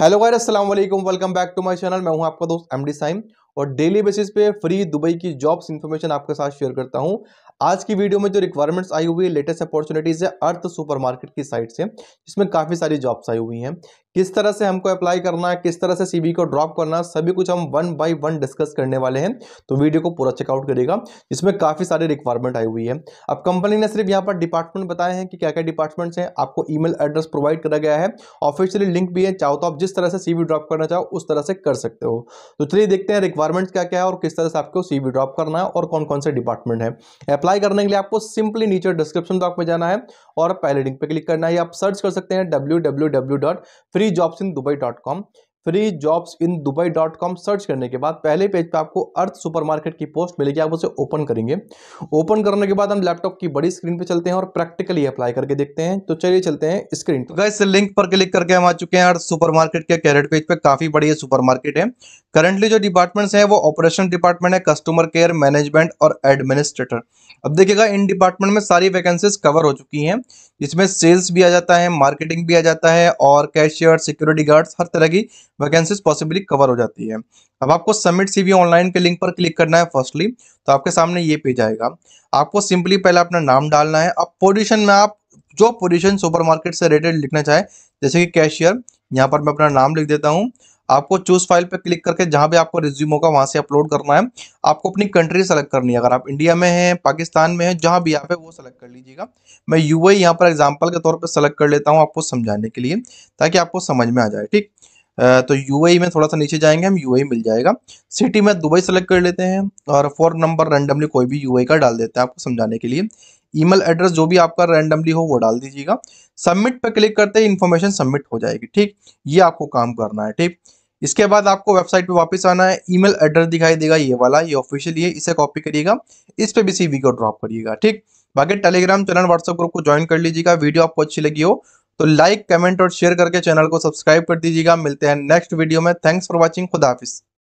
hello गायर असलम welcome back to my channel मैं हूं आपका दोस्त एमडी साइम और डेली बेसिस पे फ्री दुबई की जॉब्स इन्फॉर्मेशन आपके साथ शेयर करता हूं आज की वीडियो में जो रिक्वायरमेंट्स आई हुई है लेटेस्ट अपॉर्चुनिटीज़ है अर्थ सुपरमार्केट की साइट से जिसमें काफ़ी सारी जॉब्स आई हुई हैं किस तरह से हमको अप्लाई करना है किस तरह से सीबी को ड्रॉप करना है सभी कुछ हम वन बाय वन डिस्कस करने वाले हैं तो वीडियो को पूरा चेकआउट करेगा इसमें काफ़ी सारी रिक्वायरमेंट आई हुई है अब कंपनी ने सिर्फ यहाँ पर डिपार्टमेंट बताए हैं कि क्या क्या डिपार्टमेंट्स हैं आपको ईमेल एड्रेस प्रोवाइड करा गया है ऑफिशियली लिंक भी है चाहो तो आप जिस तरह से सीवी ड्रॉप करना चाहो उस तरह से कर सकते हो तो चलिए देखते हैं रिक्वायरमेंट्स क्या क्या है और किस तरह से आपको सीवी ड्रॉप करना है और कौन कौन से डिपार्टमेंट है अप्लाई करने के लिए आपको सिंपली नीचे डिस्क्रिप्शन बॉक्स में जाना है और पहले लिंक पे क्लिक करना है आप सर्च कर सकते हैं W W W dot free free jobs in Dubai dot com free jobs in Dubai dot com search करने के बाद पहले पेज पे आपको अर्थ सुपरमार्केट की पोस्ट मिलेगी आप उसे ओपन करेंगे ओपन करने के बाद हम लैपटॉप की बड़ी स्क्रीन पे चलते हैं और प्रैक्टिकली अप्लाई करके देखते हैं तो चलिए चलते हैं स्क्रीन पर इस लिंक पर क्लिक करके हम आ चुके हैं अर्थ सुपर मार्केट के कैरेट पेज पर पे काफी बड़ी सुपर मार्केट है करंटली जो डिपार्टमेंट्स है वो ऑपरेशन डिपार्टमेंट है कस्टमर केयर मैनेजमेंट और एडमिनिस्ट्रेटर अब देखिएगा इन डिपार्टमेंट में सारी वैकेंसीज कवर हो चुकी हैं इसमें सेल्स भी आ जाता है मार्केटिंग भी आ जाता है और कैशियर सिक्योरिटी गार्ड्स हर तरह की वैकेंसीज पॉसिबली कवर हो जाती है अब आपको सबमिट सीवी ऑनलाइन के लिंक पर क्लिक करना है फर्स्टली तो आपके सामने ये पेज आएगा आपको सिंपली पहले अपना नाम डालना है अब पोजिशन में आप जो पोजिशन सुपर से रिलेटेड लिखना चाहे जैसे कि कैशियर यहाँ पर मैं अपना नाम लिख देता हूँ आपको चूज फाइल पे क्लिक करके जहां भी आपको रिज्यूम होगा वहां से अपलोड करना है आपको अपनी कंट्री सेलेक्ट करनी है अगर आप इंडिया में हैं पाकिस्तान में हैं जहां भी आप है वो सेलेक्ट कर लीजिएगा मैं यू आई यहाँ पर एग्जाम्पल के तौर पर सेलेक्ट कर लेता हूँ आपको समझाने के लिए ताकि आपको समझ में आ जाए ठीक तो यूएई में थोड़ा सा नीचे जाएंगे हम यूएई मिल जाएगा सिटी में दुबई सेलेक्ट कर लेते हैं और फोर नंबर रेंडमली कोई भी यूएई का डाल देते हैं आपको समझाने के लिए ईमेल एड्रेस जो भी आपका रैंडमली हो वो डाल दीजिएगा सबमिट पर क्लिक करते ही इन्फॉर्मेशन सबमिट हो जाएगी ठीक ये आपको काम करना है ठीक इसके बाद आपको वेबसाइट पे वापस आना है ईमेल एड्रेस दिखाई देगा ये वाला ये ऑफिशियल है इसे कॉपी करिएगा इस पे भी सीवी को ड्रॉप करिएगा ठीक बाकी टेलीग्राम चैनल व्हाट्सएप ग्रुप को ज्वाइन कर लीजिएगा वीडियो आपको अच्छी लगी हो तो लाइक कमेंट और शेयर करके चैनल को सब्सक्राइब कर दीजिएगा मिलते हैं नेक्स्ट वीडियो में थैंक्स फॉर वॉचिंग खुदाफिस